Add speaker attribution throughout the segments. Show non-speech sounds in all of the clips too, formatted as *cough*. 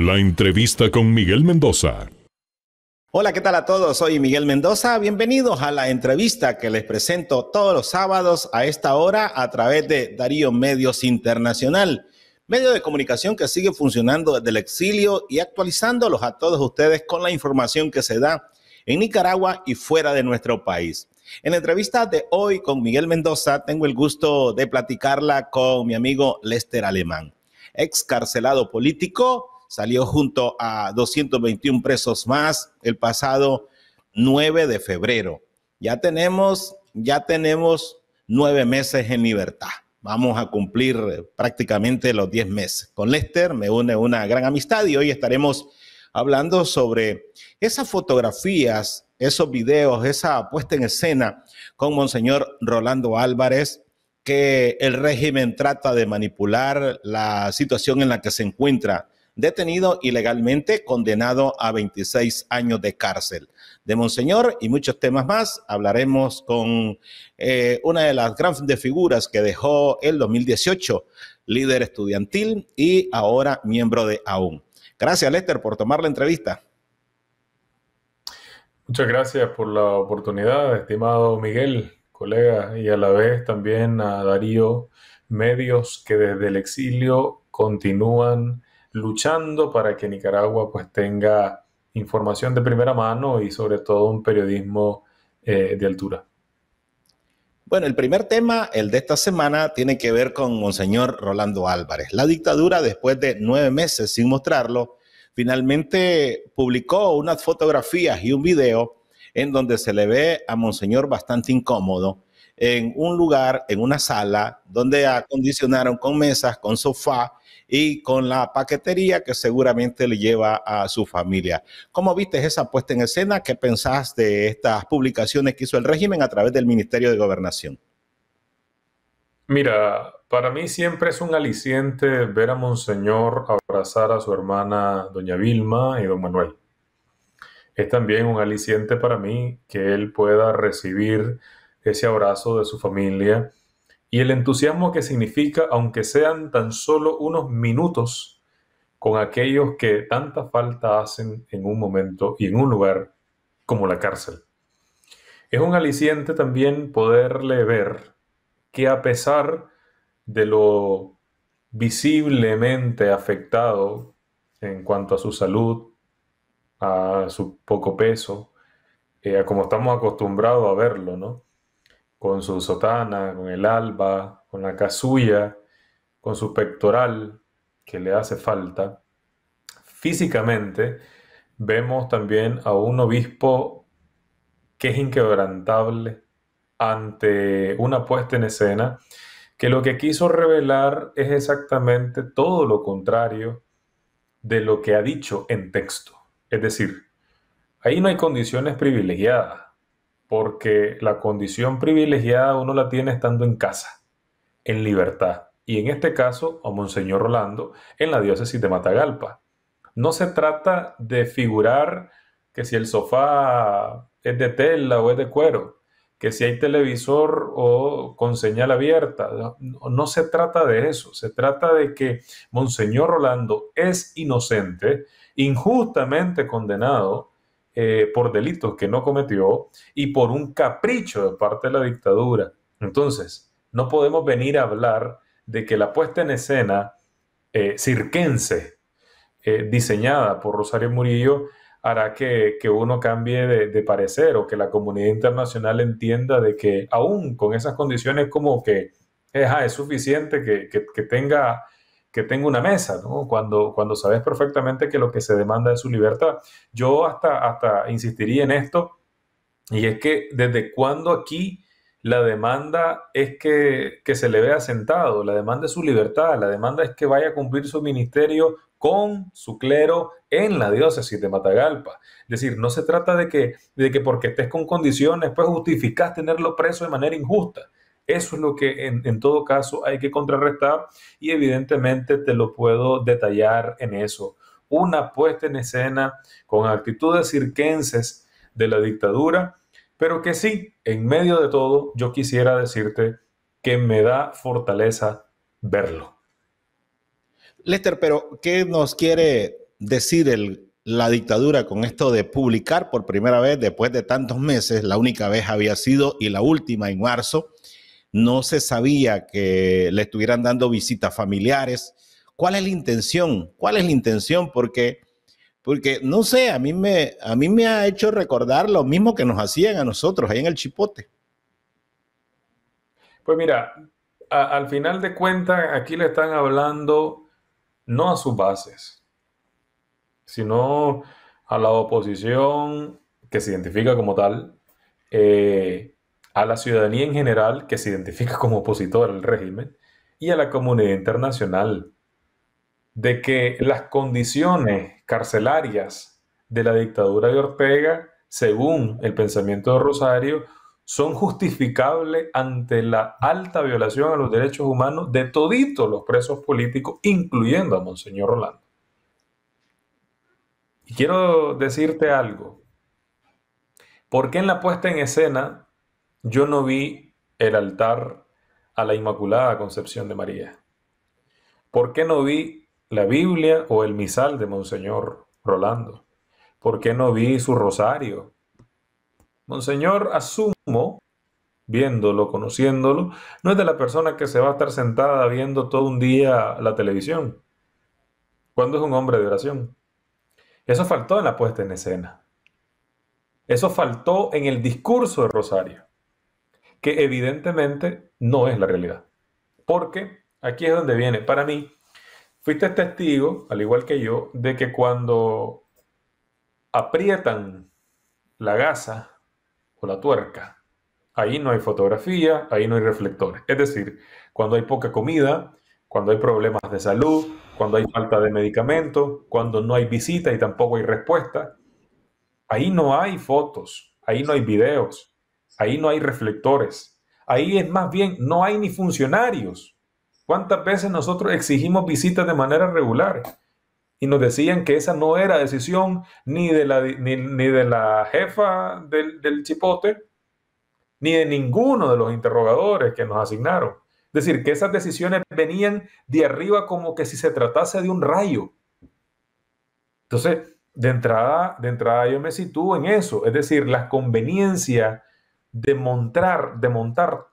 Speaker 1: La entrevista con Miguel Mendoza.
Speaker 2: Hola, ¿qué tal a todos? Soy Miguel Mendoza. Bienvenidos a la entrevista que les presento todos los sábados a esta hora a través de Darío Medios Internacional, medio de comunicación que sigue funcionando desde el exilio y actualizándolos a todos ustedes con la información que se da en Nicaragua y fuera de nuestro país. En la entrevista de hoy con Miguel Mendoza, tengo el gusto de platicarla con mi amigo Lester Alemán, excarcelado político salió junto a 221 presos más el pasado 9 de febrero. Ya tenemos, ya tenemos nueve meses en libertad. Vamos a cumplir prácticamente los 10 meses. Con Lester me une una gran amistad y hoy estaremos hablando sobre esas fotografías, esos videos, esa puesta en escena con Monseñor Rolando Álvarez, que el régimen trata de manipular la situación en la que se encuentra detenido ilegalmente, condenado a 26 años de cárcel. De Monseñor y muchos temas más hablaremos con eh, una de las grandes figuras que dejó el 2018, líder estudiantil y ahora miembro de AUM. Gracias, Lester, por tomar la entrevista.
Speaker 1: Muchas gracias por la oportunidad, estimado Miguel, colega, y a la vez también a Darío Medios, que desde el exilio continúan luchando para que Nicaragua pues tenga información de primera
Speaker 2: mano y sobre todo un periodismo eh, de altura. Bueno, el primer tema, el de esta semana, tiene que ver con Monseñor Rolando Álvarez. La dictadura, después de nueve meses sin mostrarlo, finalmente publicó unas fotografías y un video en donde se le ve a Monseñor bastante incómodo en un lugar, en una sala, donde acondicionaron con mesas, con sofá, y con la paquetería que seguramente le lleva a su familia. ¿Cómo viste esa puesta en escena? ¿Qué pensás de estas publicaciones que hizo el régimen a través del Ministerio de Gobernación?
Speaker 1: Mira, para mí siempre es un aliciente ver a Monseñor abrazar a su hermana Doña Vilma y Don Manuel. Es también un aliciente para mí que él pueda recibir ese abrazo de su familia y el entusiasmo que significa, aunque sean tan solo unos minutos, con aquellos que tanta falta hacen en un momento y en un lugar como la cárcel. Es un aliciente también poderle ver que a pesar de lo visiblemente afectado en cuanto a su salud, a su poco peso, eh, a como estamos acostumbrados a verlo, ¿no? con su sotana, con el alba, con la casulla, con su pectoral que le hace falta. Físicamente vemos también a un obispo que es inquebrantable ante una puesta en escena que lo que quiso revelar es exactamente todo lo contrario de lo que ha dicho en texto. Es decir, ahí no hay condiciones privilegiadas porque la condición privilegiada uno la tiene estando en casa, en libertad, y en este caso a Monseñor Rolando en la diócesis de Matagalpa. No se trata de figurar que si el sofá es de tela o es de cuero, que si hay televisor o con señal abierta. No, no se trata de eso, se trata de que Monseñor Rolando es inocente, injustamente condenado eh, por delitos que no cometió y por un capricho de parte de la dictadura. Entonces, no podemos venir a hablar de que la puesta en escena eh, cirquense, eh, diseñada por Rosario Murillo, hará que, uno cambie de, parecer o que la comunidad internacional entienda de que aún con esas condiciones como que es suficiente que, que tenga que tenga una mesa, Cuando, cuando sabes perfectamente que lo que se demanda es su libertad. Yo hasta, hasta insistiría en esto, y es que desde cuando aquí la demanda es que, se le vea sentado, la demanda es su libertad, la demanda es que vaya a cumplir su ministerio con su clero en la diócesis de Matagalpa. Es decir, no se trata de que, de que porque estés con condiciones, pues justificas tenerlo preso de manera injusta. Eso es lo que en, todo caso hay que contrarrestar y evidentemente te lo puedo detallar en eso. Una puesta en escena con actitudes cirquenses de la dictadura, pero que sí, en medio de todo, yo quisiera decirte que me da fortaleza verlo.
Speaker 2: Lester, pero ¿qué nos quiere decir la dictadura con esto de publicar por primera vez después de tantos meses? La única vez había sido y la última en marzo no se sabía que le estuvieran dando visitas familiares. ¿Cuál es la intención? ¿Cuál es la intención? Porque, porque no sé, a mí, me, a mí me ha hecho recordar lo mismo que nos hacían a nosotros ahí en el Chipote.
Speaker 1: Pues mira, al final de cuentas, aquí le están hablando no a sus bases, sino a la oposición que se identifica como tal, eh, a la ciudadanía en general que se identifica como opositor al régimen y a la comunidad internacional de que las condiciones carcelarias de la dictadura de Ortega, según el pensamiento de Rosario, son justificables ante la alta violación a los derechos humanos de toditos los presos políticos, incluyendo a Monseñor Rolando. Y quiero decirte algo, porque en la puesta en escena yo no vi el altar a la Inmaculada Concepción de María. ¿Por qué no vi la Biblia o el misal de Monseñor Rolando? ¿Por qué no vi su rosario? Monseñor, asumo, viéndolo, conociéndolo, no es de la persona que se va a estar sentada viendo todo un día la televisión. Cuando es un hombre de oración? Eso faltó en la puesta en escena. Eso faltó en el discurso de Rosario que evidentemente no es la realidad. Porque aquí es donde viene, para mí, fuiste testigo, al igual que yo, de que cuando aprietan la gasa o la tuerca, ahí no hay fotografía, ahí no hay reflectores. Es decir, cuando hay poca comida, cuando hay problemas de salud, cuando hay falta de medicamentos, cuando no hay visita y tampoco hay respuesta, ahí no hay fotos, ahí no hay videos, Ahí no hay reflectores. Ahí es más bien, no hay ni funcionarios. ¿Cuántas veces nosotros exigimos visitas de manera regular? Y nos decían que esa no era decisión ni de la, ni, de la jefa del, chipote, ni de ninguno de los interrogadores que nos asignaron. Es decir, que esas decisiones venían de arriba como que si se tratase de un rayo. Entonces, de entrada, de entrada yo me sitúo en eso, es decir, las conveniencias de montar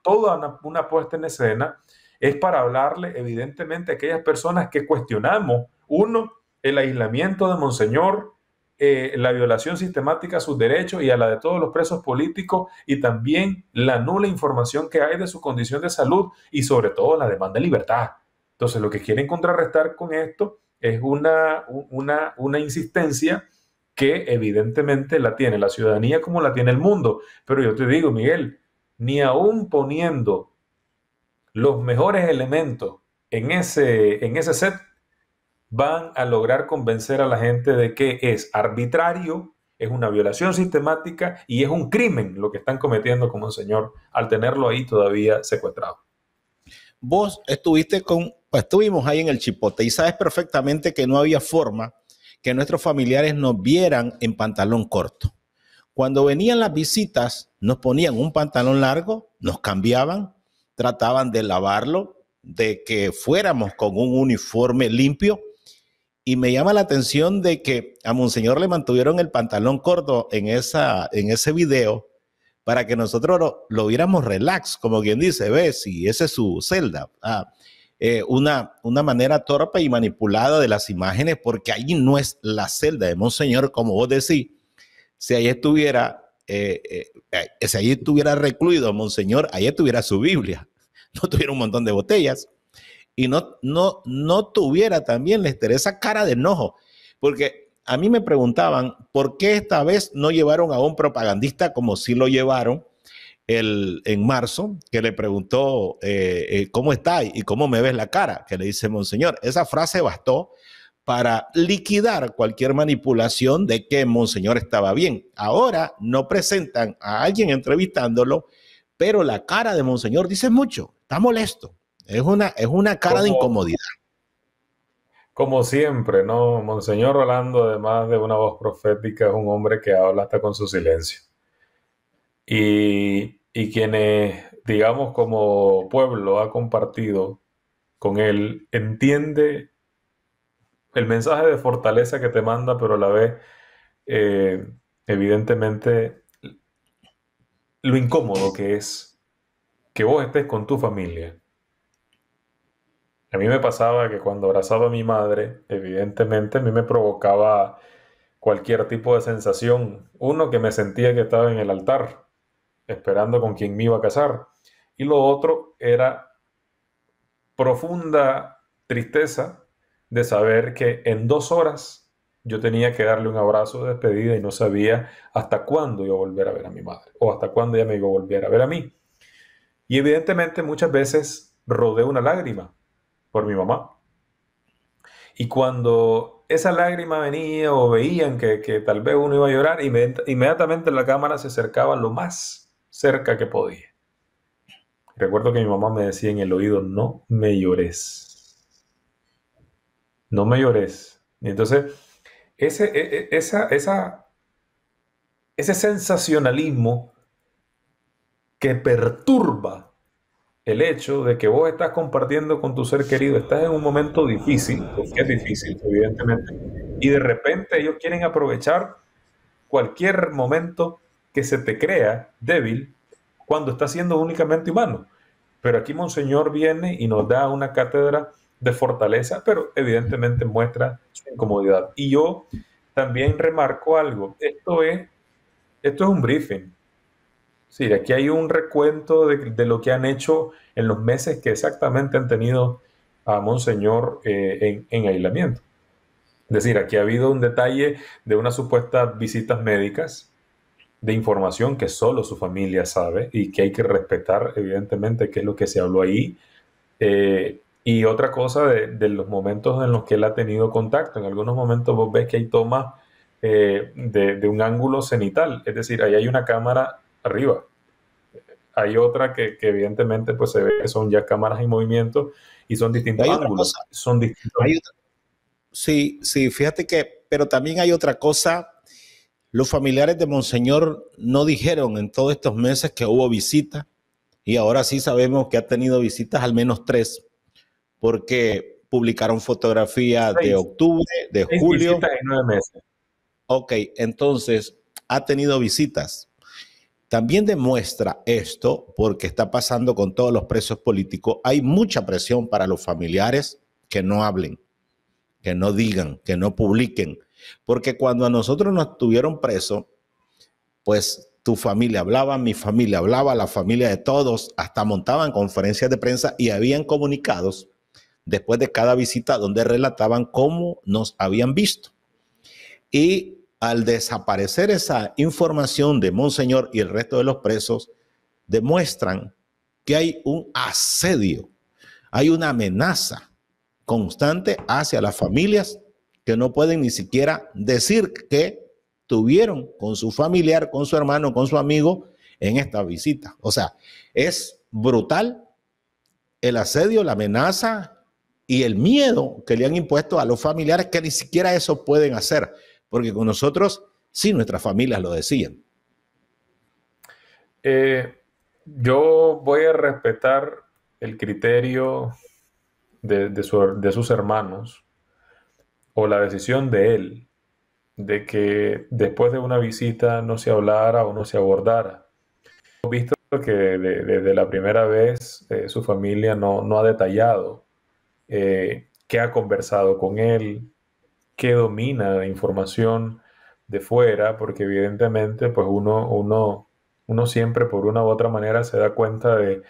Speaker 1: toda una, puesta en escena es para hablarle evidentemente a aquellas personas que cuestionamos, uno, el aislamiento de Monseñor, eh, la violación sistemática a sus derechos y a la de todos los presos políticos y también la nula información que hay de su condición de salud y sobre todo la demanda de libertad. Entonces lo que quieren contrarrestar con esto es una, una, una insistencia que evidentemente la tiene la ciudadanía como la tiene el mundo. Pero yo te digo, Miguel, ni aún poniendo los mejores elementos en ese, en ese set, van a lograr convencer a la gente de que es arbitrario, es una violación sistemática y es un crimen lo que están cometiendo como un señor al tenerlo ahí todavía
Speaker 2: secuestrado. Vos estuviste con, pues, estuvimos ahí en el Chipote y sabes perfectamente que no había forma que nuestros familiares nos vieran en pantalón corto. Cuando venían las visitas, nos ponían un pantalón largo, nos cambiaban, trataban de lavarlo, de que fuéramos con un uniforme limpio. Y me llama la atención de que a Monseñor le mantuvieron el pantalón corto en, esa, en ese video para que nosotros lo, viéramos relax, como quien dice, ve, si esa es su celda. Ah, eh, una, una manera torpe y manipulada de las imágenes, porque allí no es la celda de Monseñor, como vos decís. Si ahí estuviera, eh, eh, estuviera recluido Monseñor, ahí estuviera su Biblia, *laughs* no tuviera un montón de botellas y no, no, no tuviera también, esa cara de enojo, porque a mí me preguntaban por qué esta vez no llevaron a un propagandista como si lo llevaron el, en marzo, que le preguntó, eh, eh, ¿cómo está y cómo me ves la cara? Que le dice, Monseñor, esa frase bastó para liquidar cualquier manipulación de que Monseñor estaba bien. Ahora no presentan a alguien entrevistándolo, pero la cara de Monseñor dice mucho, está molesto, es una, es una cara de incomodidad.
Speaker 1: Como siempre, ¿no? Monseñor Rolando, además de una voz profética, es un hombre que habla hasta con su silencio y, quienes, digamos, como pueblo ha compartido con él, entiende el mensaje de fortaleza que te manda, pero a la vez, eh, evidentemente, lo incómodo que es que vos estés con tu familia. A mí me pasaba que cuando abrazaba a mi madre, evidentemente a mí me provocaba cualquier tipo de sensación. Uno, que me sentía que estaba en el altar esperando con quien me iba a casar. Y lo otro era profunda tristeza de saber que en dos horas yo tenía que darle un abrazo de despedida y no sabía hasta cuándo iba a volver a ver a mi madre o hasta cuándo ella me iba a volver a ver a mí. Y evidentemente muchas veces rodé una lágrima por mi mamá. Y cuando esa lágrima venía o veían que, que tal vez uno iba a llorar, inmediatamente la cámara se acercaba lo más cerca que podía. Recuerdo que mi mamá me decía en el oído, no me llores. No me llores. Y entonces, ese, e, e, esa, esa, ese sensacionalismo que perturba el hecho de que vos estás compartiendo con tu ser querido, estás en un momento difícil, porque es difícil, evidentemente, y de repente ellos quieren aprovechar cualquier momento que se te crea débil cuando estás siendo únicamente humano. Pero aquí Monseñor viene y nos da una cátedra de fortaleza, pero evidentemente muestra su incomodidad. Y yo también remarco algo, esto es, esto es un briefing. Sí, aquí hay un recuento de, lo que han hecho en los meses que exactamente han tenido a Monseñor eh, en, en aislamiento. Es decir, aquí ha habido un detalle de unas supuestas visitas médicas, de información que solo su familia sabe y que hay que respetar, evidentemente, qué es lo que se habló ahí. Eh, y otra cosa de, de, los momentos en los que él ha tenido contacto. En algunos momentos vos ves que hay tomas eh, de, de, un ángulo cenital, es decir, ahí hay una cámara arriba. Hay otra que, que evidentemente pues
Speaker 2: se ve son ya cámaras en movimiento y son distintos ángulos. Son distintos. Sí, sí, fíjate que, pero también hay otra cosa los familiares de Monseñor no dijeron en todos estos meses que hubo visitas y ahora sí sabemos que ha tenido visitas al menos tres, porque publicaron fotografías de octubre, de julio. meses. Ok, entonces ha tenido visitas. También demuestra esto, porque está pasando con todos los presos políticos, hay mucha presión para los familiares que no hablen, que no digan, que no publiquen, porque cuando a nosotros nos tuvieron preso, pues tu familia hablaba, mi familia hablaba, la familia de todos, hasta montaban conferencias de prensa y habían comunicados después de cada visita donde relataban cómo nos habían visto. Y al desaparecer esa información de Monseñor y el resto de los presos, demuestran que hay un asedio, hay una amenaza constante hacia las familias que no pueden ni siquiera decir que tuvieron con su familiar, con su hermano, con su amigo en esta visita. O sea, es brutal el asedio, la amenaza y el miedo que le han impuesto a los familiares que ni siquiera eso pueden hacer, porque con nosotros sí nuestras familias lo decían.
Speaker 1: Eh, yo voy a respetar el criterio de, de sus hermanos, o la decisión de él de que después de una visita no se hablara o no se abordara. Hemos visto que desde la primera vez eh, su familia no, ha detallado eh, qué ha conversado con él, qué domina la información de fuera, porque evidentemente pues uno, uno, uno siempre por una u otra manera se da cuenta de,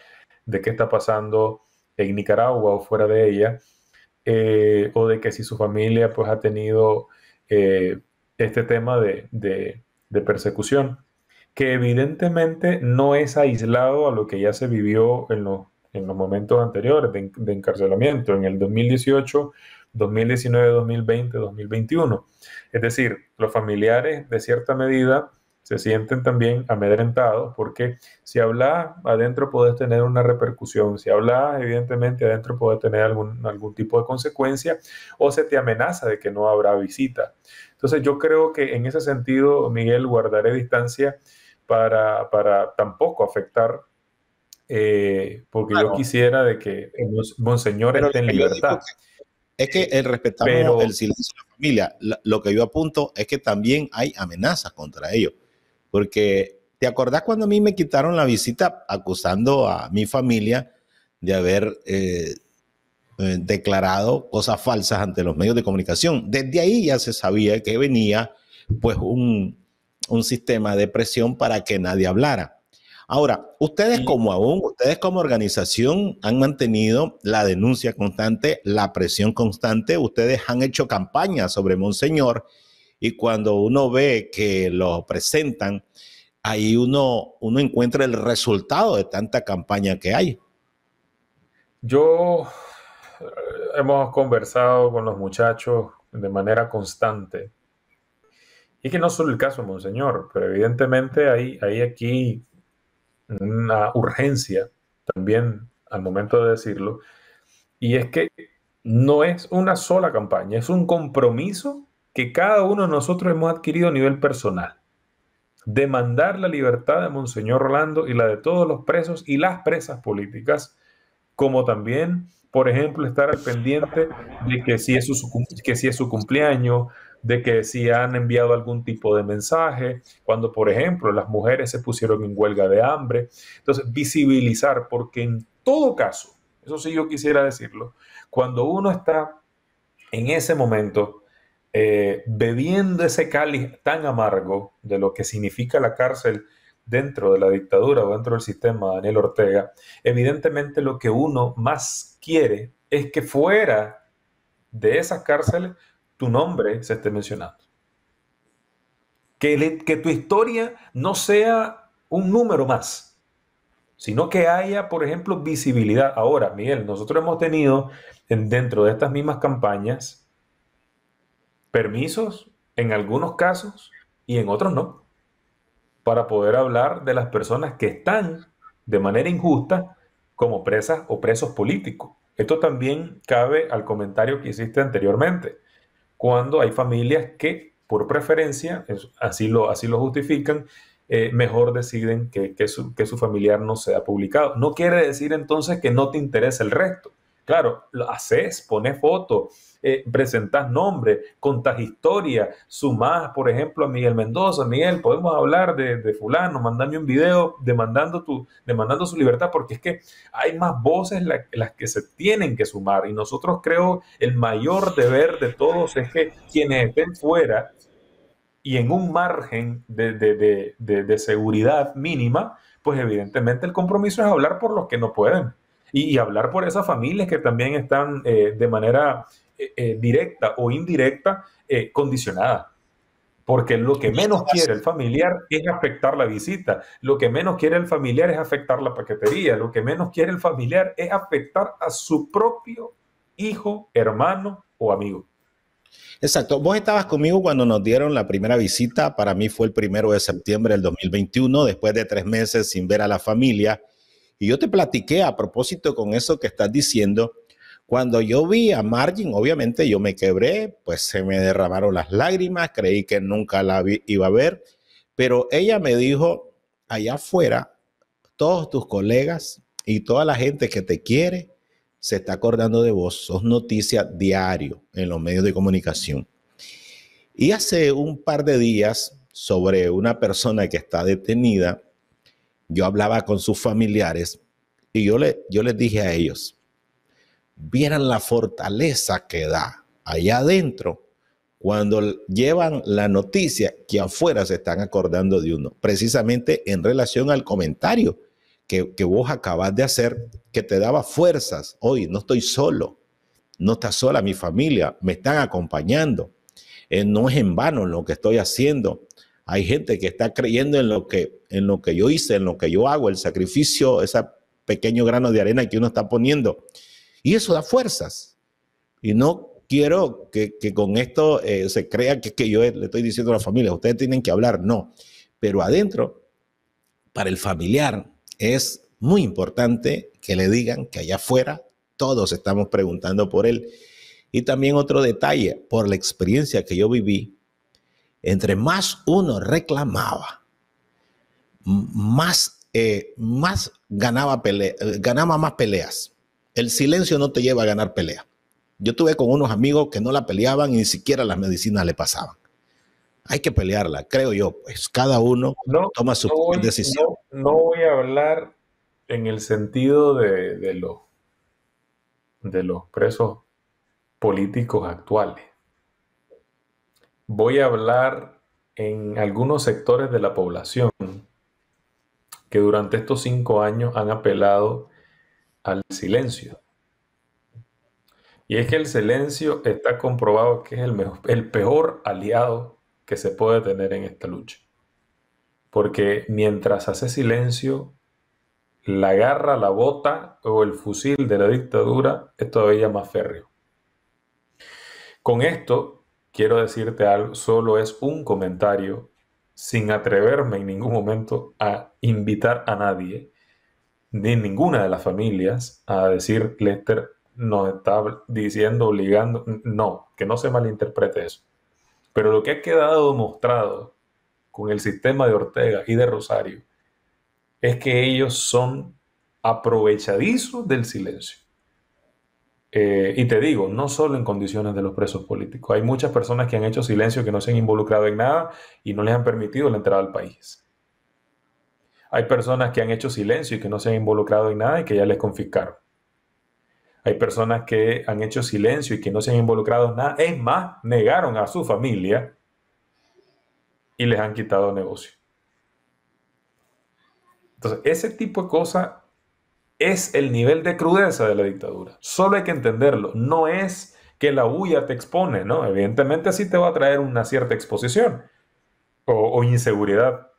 Speaker 1: de qué está pasando en Nicaragua o fuera de ella eh, o de que si su familia pues ha tenido eh, este tema de, persecución, que evidentemente no es aislado a lo que ya se vivió en los, momentos anteriores de, de encarcelamiento, en el 2018 2019, 2020, 2021. Es decir, los familiares, de cierta medida, se sienten también amedrentados porque si hablas adentro puedes tener una repercusión, si hablas evidentemente adentro puede tener algún, algún tipo de consecuencia o se te amenaza de que no habrá visita. Entonces yo creo que en ese sentido, Miguel, guardaré distancia para, tampoco afectar. Eh, porque yo
Speaker 2: quisiera de que los monseñor esté en libertad. Es que el respetar el silencio de la familia. Lo que yo apunto es que también hay amenazas contra ellos. Porque, ¿te acordás cuando a mí me quitaron la visita acusando a mi familia de haber eh, eh, declarado cosas falsas ante los medios de comunicación? Desde ahí ya se sabía que venía pues un, un sistema de presión para que nadie hablara. Ahora, ustedes como aún, ustedes como organización han mantenido la denuncia constante, la presión constante, ustedes han hecho campaña sobre Monseñor y cuando uno ve que lo presentan, ahí uno, uno encuentra el resultado de tanta campaña que hay. Yo hemos conversado con los muchachos
Speaker 1: de manera constante. Y que no solo el caso, monseñor, pero evidentemente hay, hay aquí una urgencia también al momento de decirlo. Y es que no es una sola campaña, es un compromiso que cada uno de nosotros hemos adquirido a nivel personal. Demandar la libertad de Monseñor Rolando y la de todos los presos y las presas políticas, como también, por ejemplo, estar al pendiente de que si es su, que si es su cumpleaños, de que si han enviado algún tipo de mensaje, cuando por ejemplo las mujeres se pusieron en huelga de hambre. Entonces, visibilizar, porque en todo caso, eso sí yo quisiera decirlo, cuando uno está en ese momento eh, bebiendo ese cáliz tan amargo de lo que significa la cárcel dentro de la dictadura o dentro del sistema Daniel Ortega, evidentemente lo que uno más quiere es que fuera de esas cárceles tu nombre se esté mencionando. Que, que tu historia no sea un número más, sino que haya, por ejemplo, visibilidad. Ahora, Miguel, nosotros hemos tenido dentro de estas mismas campañas permisos en algunos casos y en otros no, para poder hablar de las personas que están de manera injusta como presas o presos políticos. Esto también cabe al comentario que hiciste anteriormente, cuando hay familias que por preferencia, así lo, así lo justifican, eh, mejor deciden que, que, su, que su familiar no sea publicado. No quiere decir entonces que no te interesa el resto. Claro, lo haces, pones fotos, eh, presentas nombres, contas historias, sumás, por ejemplo, a Miguel Mendoza. Miguel, podemos hablar de, fulano, mandame un video demandando, tu, demandando su libertad, porque es que hay más voces las que se tienen que sumar. Y nosotros creo el mayor deber de todos es que quienes estén fuera y en un margen de seguridad mínima, pues evidentemente el compromiso es hablar por los que no pueden y, hablar por esas familias que también están eh, de manera eh, eh, directa o indirecta condicionadas. Porque lo que menos quiere el familiar es afectar la visita, lo que menos quiere el familiar es afectar la paquetería, lo que menos quiere el familiar es afectar a su propio
Speaker 2: hijo, hermano o amigo. Exacto. Vos estabas conmigo cuando nos dieron la primera visita. Para mí fue el primero de septiembre del 2021, después de tres meses sin ver a la familia. Y yo te platiqué a propósito con eso que estás diciendo. Cuando yo vi a Margin, obviamente yo me quebré, pues se me derramaron las lágrimas, creí que nunca la iba a ver, pero ella me dijo, allá afuera, todos tus colegas y toda la gente que te quiere se está acordando de vos, sos noticia diario en los medios de comunicación. Y hace un par de días, sobre una persona que está detenida, yo hablaba con sus familiares y yo, le, les dije a ellos, vieran la fortaleza que da allá adentro cuando llevan la noticia que afuera se están acordando de uno, precisamente en relación al comentario que, vos acabas de hacer, que te daba fuerzas, hoy no estoy solo, no está sola mi familia, me están acompañando, eh, no es en vano lo que estoy haciendo, hay gente que está creyendo en lo que, en lo que yo hice, en lo que yo hago, el sacrificio, ese pequeño grano de arena que uno está poniendo. Y eso da fuerzas. Y no quiero que, con esto eh, se crea que, que yo le estoy diciendo a la familia, ustedes tienen que hablar, no. Pero adentro, para el familiar, es muy importante que le digan que allá afuera todos estamos preguntando por él. Y también otro detalle, por la experiencia que yo viví, entre más uno reclamaba, más, eh, más ganaba, eh, ganaba más peleas. El silencio no te lleva a ganar pelea. Yo tuve con unos amigos que no la peleaban y ni siquiera las medicinas le pasaban. Hay que pelearla, creo yo, pues cada uno toma su decisión.
Speaker 1: No, no, voy a hablar en el sentido de, de los presos políticos actuales voy a hablar en algunos sectores de la población que durante estos cinco años han apelado al silencio. Y es que el silencio está comprobado que es el, mejor, el peor aliado que se puede tener en esta lucha. Porque mientras hace silencio, la garra, la bota o el fusil de la dictadura es todavía más férreo. Con esto quiero decirte algo, solo es un comentario sin atreverme en ningún momento a invitar a nadie, ni ninguna de las familias, a decir, Lester nos está diciendo, obligando, no, que no se malinterprete eso. Pero lo que ha quedado demostrado con el sistema de Ortega y de Rosario es que ellos son aprovechadizos del silencio. Eh, y te digo, no solo en condiciones de los presos políticos. Hay muchas personas que han hecho silencio, que no se han involucrado en nada y no les han permitido la entrada al país. Hay personas que han hecho silencio y que no se han involucrado en nada y que ya les confiscaron. Hay personas que han hecho silencio y que no se han involucrado en nada. Es más, negaron a su familia y les han quitado negocio. Entonces, ese tipo de cosas es el nivel de crudeza de la dictadura. Solo hay que entenderlo. No es que la bulla te expone, ¿no? Evidentemente sí te va a traer una cierta exposición o, inseguridad.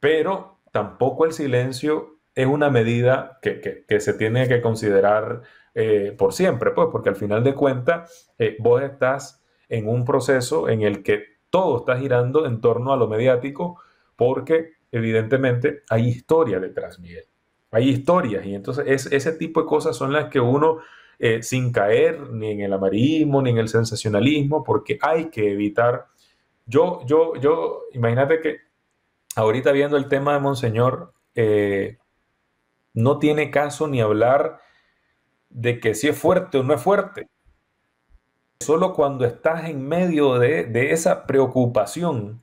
Speaker 1: Pero tampoco el silencio es una medida que, se tiene que considerar eh, por siempre, pues, porque al final de cuentas eh, vos estás en un proceso en el que todo está girando en torno a lo mediático, porque evidentemente hay historia detrás, Miguel hay historias y entonces ese tipo de cosas son las que uno, eh, sin caer ni en el amarismo ni en el sensacionalismo, porque hay que evitar. Yo, yo, yo, imagínate que ahorita viendo el tema de Monseñor, eh, no tiene caso ni hablar de que si es fuerte o no es fuerte. Solo cuando estás en medio de, de esa preocupación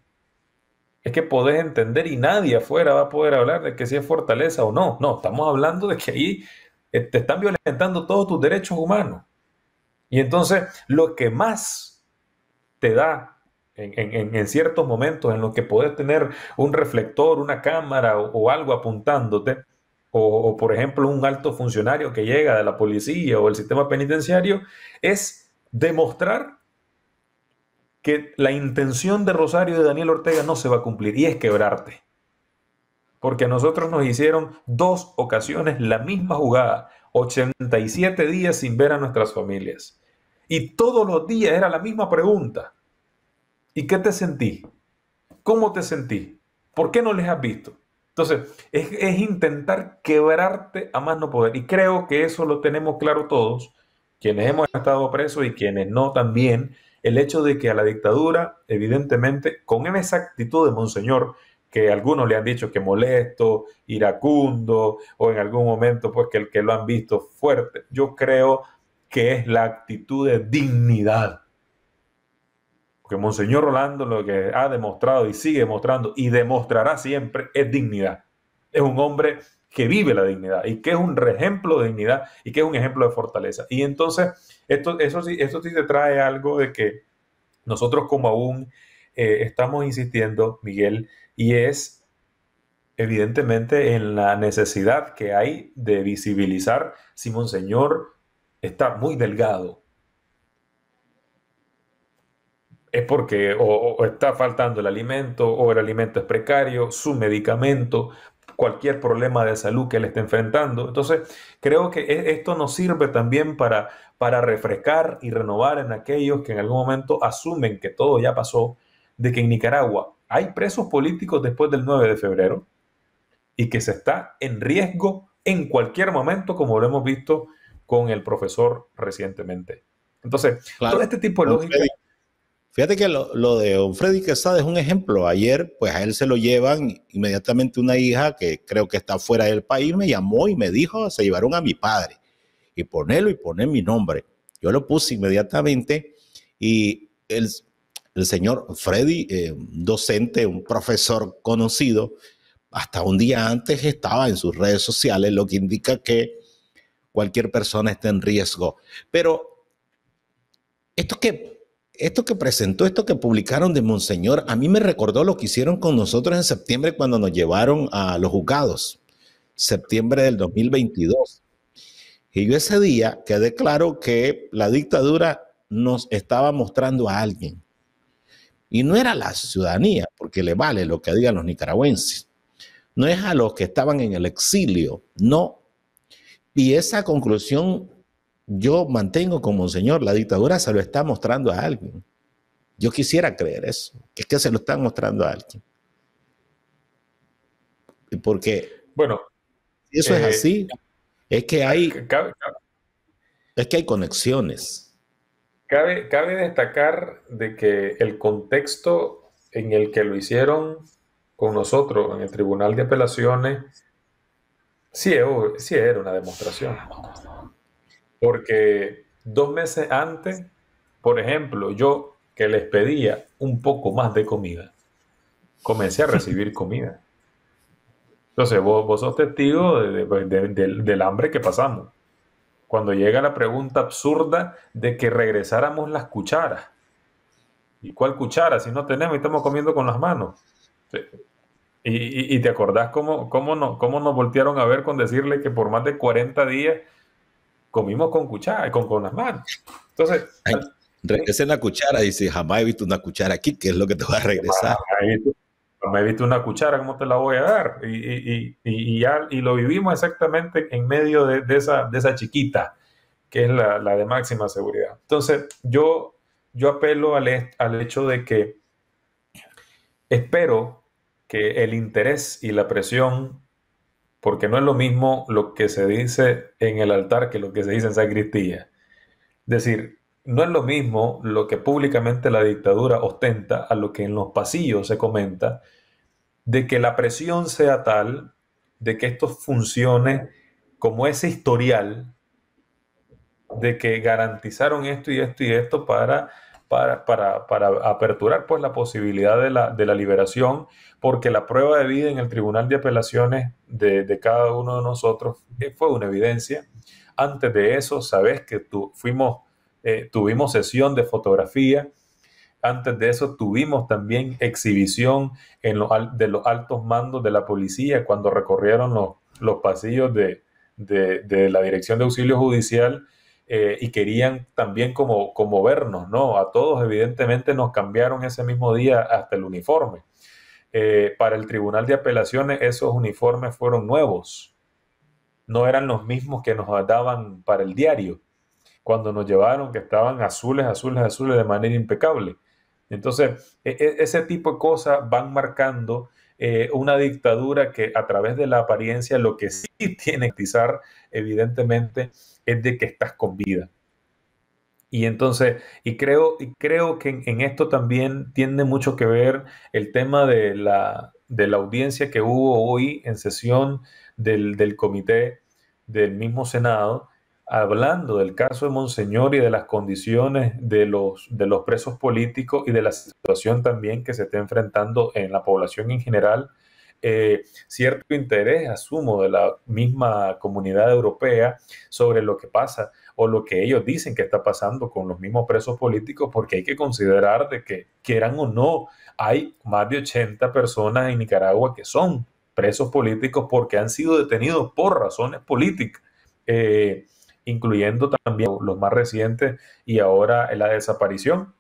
Speaker 1: es que podés entender y nadie afuera va a poder hablar de que si es fortaleza o no. No, estamos hablando de que ahí eh, te están violentando todos tus derechos humanos. Y entonces lo que más te da en, ciertos momentos en los que podés tener un reflector, una cámara o, algo apuntándote, o, o, por ejemplo un alto funcionario que llega de la policía o el sistema penitenciario, es demostrar que la intención de Rosario y de Daniel Ortega no se va a cumplir y es quebrarte. Porque a nosotros nos hicieron dos ocasiones la misma jugada, 87 días sin ver a nuestras familias. Y todos los días era la misma pregunta. ¿Y qué te sentí? ¿Cómo te sentí? ¿Por qué no les has visto? Entonces, es, es, intentar quebrarte a más no poder. Y creo que eso lo tenemos claro todos, quienes hemos estado presos y quienes no también, el hecho de que a la dictadura, evidentemente, con esa actitud de Monseñor, que algunos le han dicho que molesto, iracundo, o en algún momento, pues que el que lo han visto fuerte, yo creo que es la actitud de dignidad. Porque Monseñor Rolando lo que ha demostrado y sigue mostrando y demostrará siempre es dignidad. Es un hombre que vive la dignidad y que es un ejemplo de dignidad y que es un ejemplo de fortaleza. Y entonces, esto, eso, sí, esto sí te trae algo de que nosotros como aún eh, estamos insistiendo, Miguel, y es evidentemente en la necesidad que hay de visibilizar si Monseñor está muy delgado. Es porque o está faltando el alimento, o el alimento es precario, su medicamento, cualquier problema de salud que él esté enfrentando. Entonces, creo que e, esto nos sirve también para, para refrescar y renovar en aquellos que en algún momento asumen que todo ya pasó, de que en Nicaragua hay presos políticos después del 9 de febrero y que se está en riesgo en cualquier momento, como lo hemos visto con el profesor recientemente. Entonces, todo este tipo de
Speaker 2: lógica... Fíjate que lo, de Freddy Quesada es un ejemplo. Ayer, pues a él se lo llevan inmediatamente una hija que creo que está fuera del país, me llamó y me dijo, se llevaron a mi padre. Y ponelo y poner mi nombre. Yo lo puse inmediatamente y el, señor Freddy, eh, docente, un profesor conocido, hasta un día antes estaba en sus redes sociales, lo que indica que cualquier persona está en riesgo. Pero esto que esto que presentó, esto que publicaron de Monseñor, a mí me recordó lo que hicieron con nosotros en septiembre cuando nos llevaron a los juzgados, septiembre del 2022. Y yo ese día quedé claro que la dictadura nos estaba mostrando a alguien. Y no era la ciudadanía, porque le vale lo que digan los nicaragüenses. No es a los que estaban en el exilio, no. Y esa conclusión yo mantengo como señor, la dictadura se lo está mostrando a alguien. Yo quisiera creer eso, que es que se lo están mostrando a alguien. Y Porque, bueno, eso es eh, así, es que hay, es que hay conexiones.
Speaker 1: Cabe, destacar de que el contexto en el que lo hicieron con nosotros en el Tribunal de Apelaciones, sí, sí era una demostración. Porque dos meses antes, por ejemplo, yo que les pedía un poco más de comida, comencé a recibir *laughs* comida. Entonces, vos, vos sos testigo pues, del hambre que pasamos. Cuando llega la pregunta absurda de que regresáramos las cucharas. ¿Y cuál cuchara? Si no tenemos y estamos comiendo con las manos. Y, te acordás cómo, cómo, no, cómo nos voltearon a ver con decirle que por más de 40 días comimos con cuchara, con, con las manos.
Speaker 2: Entonces. regresa regresen la cuchara, y dice, jamás he visto una cuchara aquí, ¿qué es lo que te va a regresar? Jamás he visto, una cuchara,
Speaker 1: ¿cómo te la voy a dar? Y, y, lo vivimos exactamente en medio de, esa, de esa chiquita, que es la, de máxima seguridad. Entonces, yo, yo apelo al, al hecho de que espero que el interés y la presión porque no es lo mismo lo que se dice en el altar que lo que se dice en sacristía. Es decir, no es lo mismo lo que públicamente la dictadura ostenta a lo que en los pasillos se comenta, de que la presión sea tal, de que esto funcione como ese historial, de que garantizaron esto y esto y esto para para, para, para aperturar pues, la posibilidad de la, de la, liberación, porque la prueba de vida en el Tribunal de Apelaciones de, de cada uno de nosotros eh, fue una evidencia. Antes de eso, sabes que fuimos, eh, tuvimos sesión de fotografía, antes de eso tuvimos también exhibición en de los altos mandos de la policía cuando recorrieron los, los pasillos de, de, de, la Dirección de Auxilio Judicial eh, y querían también como, como vernos, ¿no? A todos evidentemente nos cambiaron ese mismo día hasta el uniforme. Eh, para el Tribunal de Apelaciones esos uniformes fueron nuevos, no eran los mismos que nos daban para el diario, cuando nos llevaron que estaban azules, azules, azules de manera impecable. Entonces, e, e, ese tipo de cosas van marcando eh, una dictadura que a través de la apariencia lo que sí *laughs* tiene que pisar evidentemente, es de que estás con vida. Y entonces, y creo, y creo que en, esto también tiene mucho que ver el tema de la, de la audiencia que hubo hoy en sesión del comité del mismo Senado, hablando del caso de Monseñor y de las condiciones de los, de los presos políticos y de la situación también que se está enfrentando en la población en general, eh, cierto interés, asumo, de la misma comunidad europea sobre lo que pasa o lo que ellos dicen que está pasando con los mismos presos políticos, porque hay que considerar de que quieran o no, hay más de 80 personas en Nicaragua que son presos políticos porque han sido detenidos por razones políticas. Eh, incluyendo también los más recientes y ahora la desaparición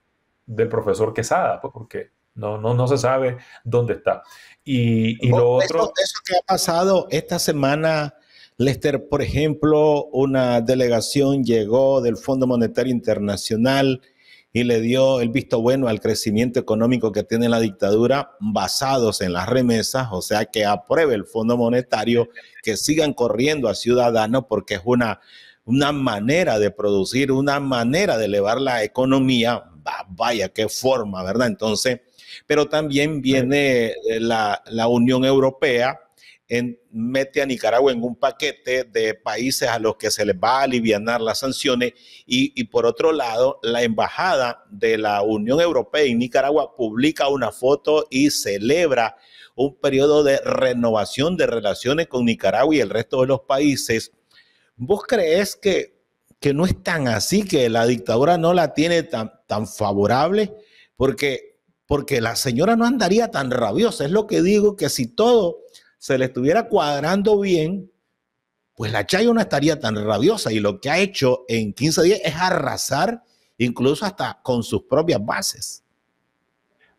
Speaker 1: del profesor Quesada, pues, porque no, no, no se sabe dónde está. Y,
Speaker 2: lo otro... eso, que ha pasado esta semana, Lester, por ejemplo, una delegación llegó del Fondo Monetario Internacional y le dio el visto bueno al crecimiento económico que tiene la dictadura basados en las remesas, o sea, que apruebe el Fondo Monetario, que sigan corriendo a ciudadanos porque es una una manera de producir, una manera de elevar la economía. vaya, qué forma, ¿verdad? Entonces, pero también viene eh, la, Unión Europea, en, mete a Nicaragua en un paquete de países a los que se les va a aliviar las sanciones y, y, por otro lado, la embajada de la Unión Europea en Nicaragua publica una foto y celebra un periodo de renovación de relaciones con Nicaragua y el resto de los países ¿Vos crees que, no es tan así, que la dictadura no la tiene tan, tan favorable? Porque, porque la señora no andaría tan rabiosa. Es lo que digo, que si todo se le estuviera cuadrando bien, pues la Chayo no estaría tan rabiosa. Y lo que ha hecho en 15 días es arrasar incluso hasta con sus propias bases.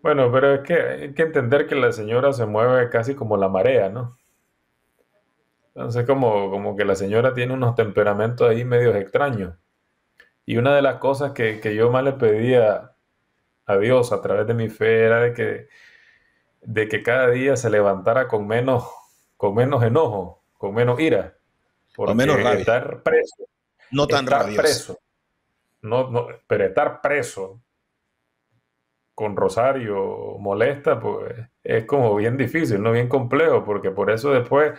Speaker 1: Bueno, pero es que hay que entender que la señora se mueve casi como la marea, ¿no? Entonces como, como que la señora tiene unos temperamentos ahí medios extraños. Y una de las cosas que, yo más le pedía a Dios a través de mi fe era de que, de que cada día se levantara con menos, con menos enojo, con menos ira.
Speaker 2: por con menos rabia.
Speaker 1: estar preso. No tan preso. No, pero estar preso con Rosario molesta, pues es como bien difícil, no bien complejo, porque por eso después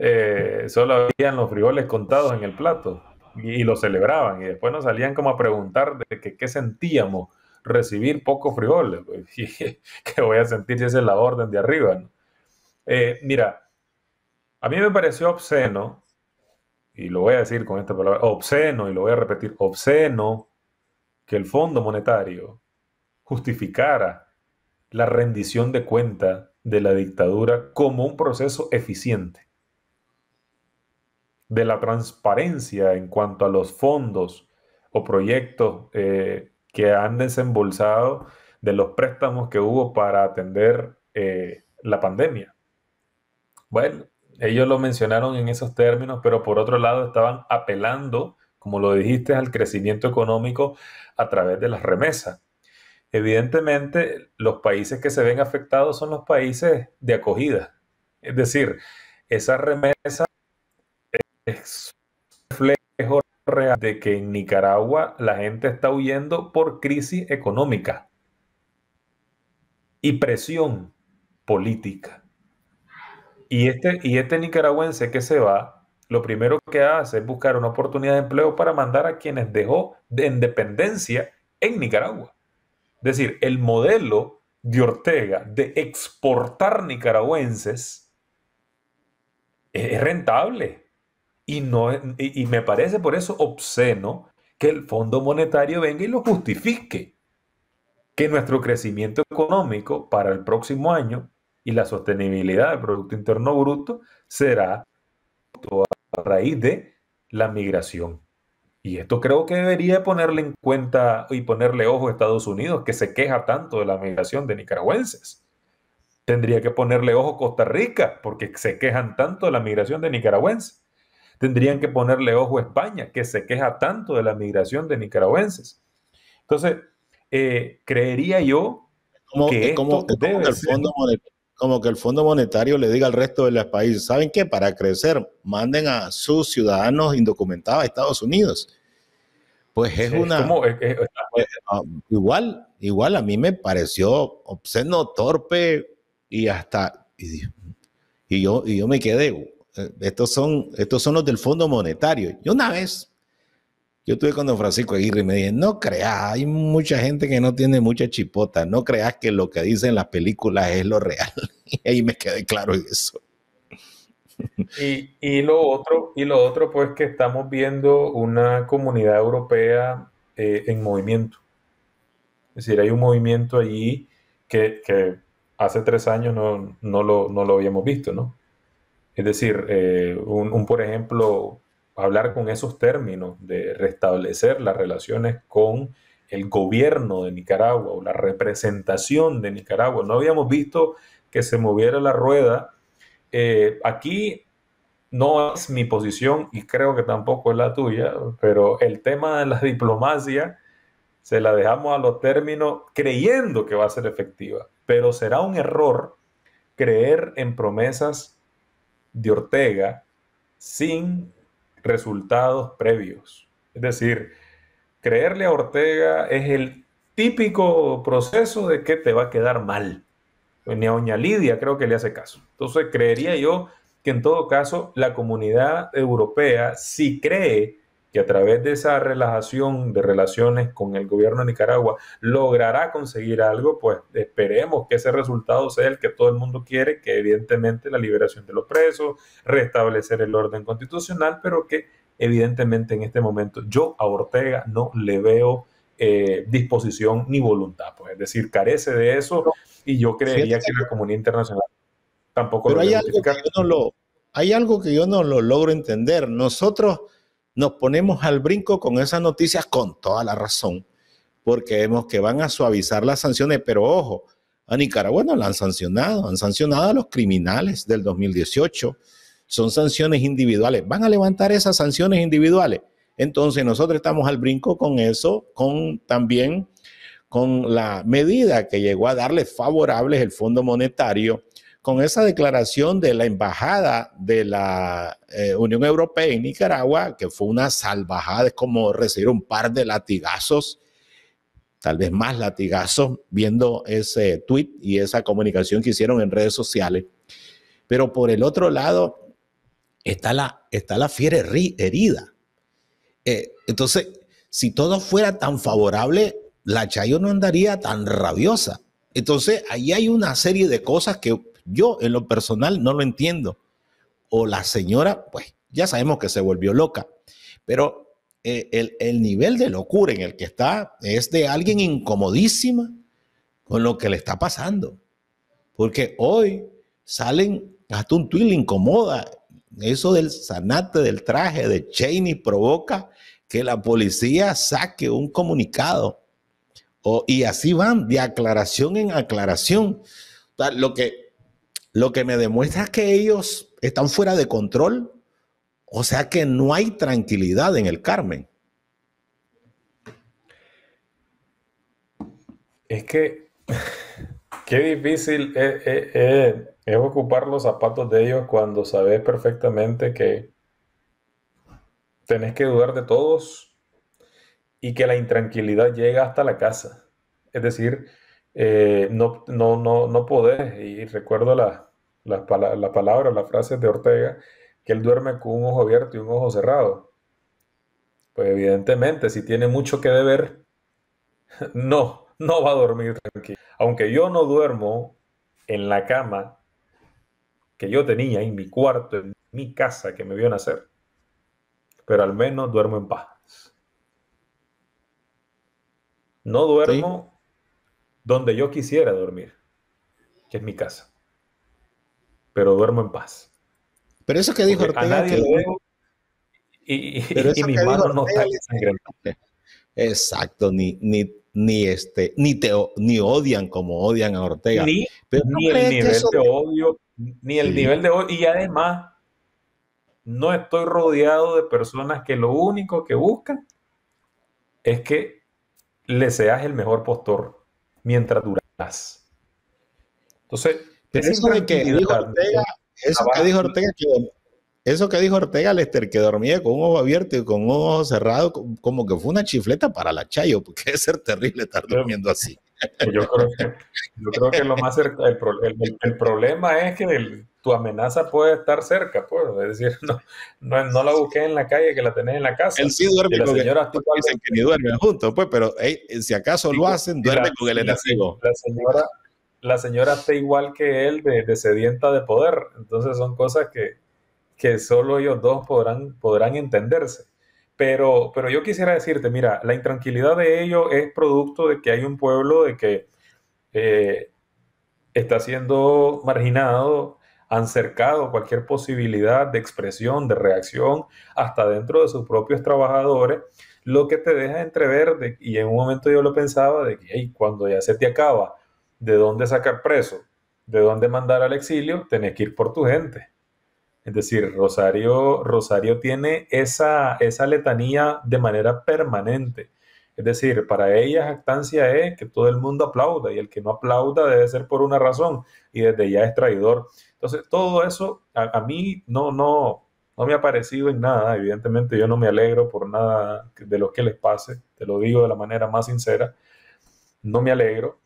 Speaker 1: eh, solo habían los frijoles contados en el plato y, lo celebraban. Y después nos salían como a preguntar de que, qué sentíamos recibir pocos frijoles. Pues, *laughs* que voy a sentir si esa es la orden de arriba. Eh, mira, a mí me pareció obsceno, y lo voy a decir con esta palabra, obsceno, y lo voy a repetir, obsceno, que el Fondo Monetario justificara la rendición de cuenta de la dictadura como un proceso eficiente de la transparencia en cuanto a los fondos o proyectos eh, que han desembolsado de los préstamos que hubo para atender eh, la pandemia. Bueno, ellos lo mencionaron en esos términos, pero por otro lado estaban apelando, como lo dijiste, al crecimiento económico a través de las remesas. Evidentemente, los países que se ven afectados son los países de acogida. Es decir, esas remesas es reflejo real de que en Nicaragua la gente está huyendo por crisis económica y presión política. Y este, y este nicaragüense que se va, lo primero que hace es buscar una oportunidad de empleo para mandar a quienes dejó de independencia en Nicaragua. Es decir, el modelo de Ortega de exportar nicaragüenses es rentable y, y, me parece por eso obsceno que el Fondo Monetario venga y lo justifique. Que nuestro crecimiento económico para el próximo año y la sostenibilidad del Producto Interno Bruto será a raíz de la migración. Y esto creo que debería ponerle en cuenta y ponerle ojo a Estados Unidos, que se queja tanto de la migración de nicaragüenses. Tendría que ponerle ojo a Costa Rica, porque se quejan tanto de la migración de nicaragüenses. Tendrían que ponerle ojo a España, que se queja tanto de la migración de nicaragüenses. Entonces, eh, creería yo
Speaker 2: como, que, como, que el fondo monetario, como que el Fondo Monetario le diga al resto de los países, ¿saben qué? Para crecer, manden a sus ciudadanos indocumentados a Estados Unidos. Pues es una... Pues, ah, igual, igual a mí me pareció obsceno, torpe y hasta... y yo, y yo me quedé, estos son, estos son los del Fondo Monetario. Yo una vez, yo estuve con don Francisco Aguirre y me dije, no creas, hay mucha gente que no tiene mucha chipota, no creas que lo que dicen las películas es lo real. *laughs* Y ahí me quedé claro eso.
Speaker 1: Y, lo otro, y lo otro, pues que estamos viendo una comunidad europea eh, en movimiento. Es decir, hay un movimiento allí que, hace tres años no, lo, no lo habíamos visto, ¿no? Es decir, eh, un, por ejemplo, hablar con esos términos de restablecer las relaciones con el gobierno de Nicaragua o la representación de Nicaragua. No habíamos visto que se moviera la rueda. Eh, aquí no es mi posición y creo que tampoco es la tuya, pero el tema de la diplomacia se la dejamos a los términos creyendo que va a ser efectiva, pero será un error creer en promesas de Ortega sin resultados previos. Es decir, creerle a Ortega es el típico proceso de que te va a quedar mal. Ni a Lidia creo que le hace caso. Entonces, creería yo que en todo caso la comunidad europea, si cree que a través de esa relajación de relaciones con el gobierno de Nicaragua logrará conseguir algo, pues esperemos que ese resultado sea el que todo el mundo quiere, que evidentemente la liberación de los presos, restablecer el orden constitucional, pero que evidentemente en este momento yo a Ortega no le veo eh, disposición ni voluntad, pues es decir, carece de eso y yo creería que la comunidad internacional tampoco lo hay algo que
Speaker 2: no Hay algo que yo no lo logro entender. Nosotros nos ponemos al brinco con esas noticias con toda la razón, porque vemos que van a suavizar las sanciones, pero ojo, a Nicaragua no la han sancionado, han sancionado a los criminales del 2018, son sanciones individuales, van a levantar esas sanciones individuales. Entonces nosotros estamos al brinco con eso, con también con la medida que llegó a darle favorables el Fondo Monetario con esa declaración de la Embajada de la eh, Unión Europea en Nicaragua, que fue una salvajada, es como recibir un par de latigazos, tal vez más latigazos, viendo ese tweet y esa comunicación que hicieron en redes sociales. Pero por el otro lado está la, está la fiera herida. Eh, entonces, si todo fuera tan favorable, la Chayo no andaría tan rabiosa. Entonces, ahí hay una serie de cosas que yo en lo personal no lo entiendo. O la señora, pues ya sabemos que se volvió loca, pero eh, el, nivel de locura en el que está es de alguien incomodísima con lo que le está pasando. Porque hoy salen hasta un tuit incomoda. Eso del sanate del traje de Cheney provoca que la policía saque un comunicado. y así van de aclaración en aclaración. lo que lo que me demuestra es que ellos están fuera de control, o sea que no hay tranquilidad en el Carmen.
Speaker 1: Es que qué difícil es, ocupar los zapatos de ellos cuando sabes perfectamente que tenés que dudar de todos y que la intranquilidad llega hasta la casa. Es decir, eh, no, no, no, no podés. Y recuerdo la, las, palabras, las frases de Ortega, que él duerme con un ojo abierto y un ojo cerrado. Pues evidentemente, si tiene mucho que deber, *laughs* no, no va a dormir tranquilo. Aunque yo no duermo en la cama que yo tenía en mi cuarto, en mi casa que me vio nacer, pero al menos duermo en paz. No duermo donde yo quisiera dormir, que es mi casa pero
Speaker 2: duermo en paz. Pero eso que dijo Ortega.
Speaker 1: y, mis manos no salen sangre.
Speaker 2: Exacto, ni, ni, ni, este, ni, te, ni odian como odian a Ortega. Ni, el nivel de
Speaker 1: odio, ni el nivel de odio. Y además, no estoy rodeado de personas que lo único que buscan es que le seas el mejor postor
Speaker 2: mientras duras. Entonces, eso que dijo Ortega, eso que dijo Ortega que Lester, que dormía con un ojo abierto y con un ojo cerrado, como que fue una chifleta para la Chayo, porque *laughs* debe ser terrible estar durmiendo así.
Speaker 1: Yo creo que, lo más cerca, el, problema es que tu amenaza puede estar cerca, pues. Es decir, *laughs* no, la busqué en la calle, que la tenés en la casa. sí duerme con el dicen
Speaker 2: que ni duermen juntos, pues, pero si acaso lo hacen, duerme con el enemigo.
Speaker 1: La señora, la señora está igual que él de, sedienta de poder. Entonces son cosas que, solo ellos dos podrán, podrán entenderse. Pero, pero yo quisiera decirte, mira, la intranquilidad de ellos es producto de que hay un pueblo de que eh, está siendo marginado, han cercado cualquier posibilidad de expresión, de reacción, hasta dentro de sus propios trabajadores, lo que te deja entrever, y en un momento yo lo pensaba, de que cuando ya se te acaba de dónde sacar preso, de dónde mandar al exilio, tenés que ir por tu gente. Es decir, Rosario, Rosario tiene esa, esa letanía de manera permanente. Es decir, para ella jactancia es que todo el mundo aplauda y el que no aplauda debe ser por una razón y desde ya es traidor. Entonces, todo eso a, a mí no, no, no me ha parecido en nada. Evidentemente yo no me alegro por nada de lo que les pase, te lo digo de la manera más sincera. No me alegro,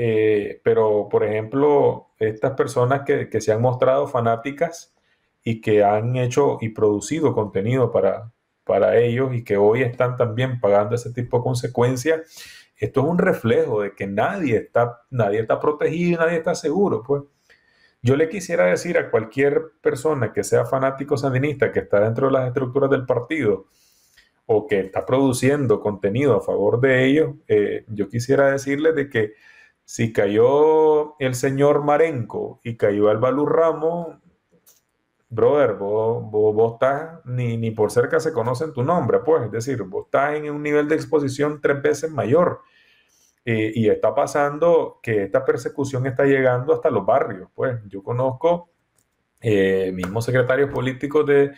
Speaker 1: eh, pero, por ejemplo, estas personas que, que, se han mostrado fanáticas y que han hecho y producido contenido para, para ellos y que hoy están también pagando ese tipo de consecuencias, esto es un reflejo de que nadie está, nadie está protegido, nadie está seguro. Pues. Yo le quisiera decir a cualquier persona que sea fanático sandinista, que está dentro de las estructuras del partido, o que está produciendo contenido a favor de ellos, eh, yo quisiera decirles de que si cayó el señor Marenco y cayó Álvaro Ramos, brother, vos, estás, ni, ni, por cerca se conocen tu nombre, pues, es decir, vos estás en un nivel de exposición tres veces mayor. Eh, y está pasando que esta persecución está llegando hasta los barrios, pues. Yo conozco eh, mismos secretarios políticos de,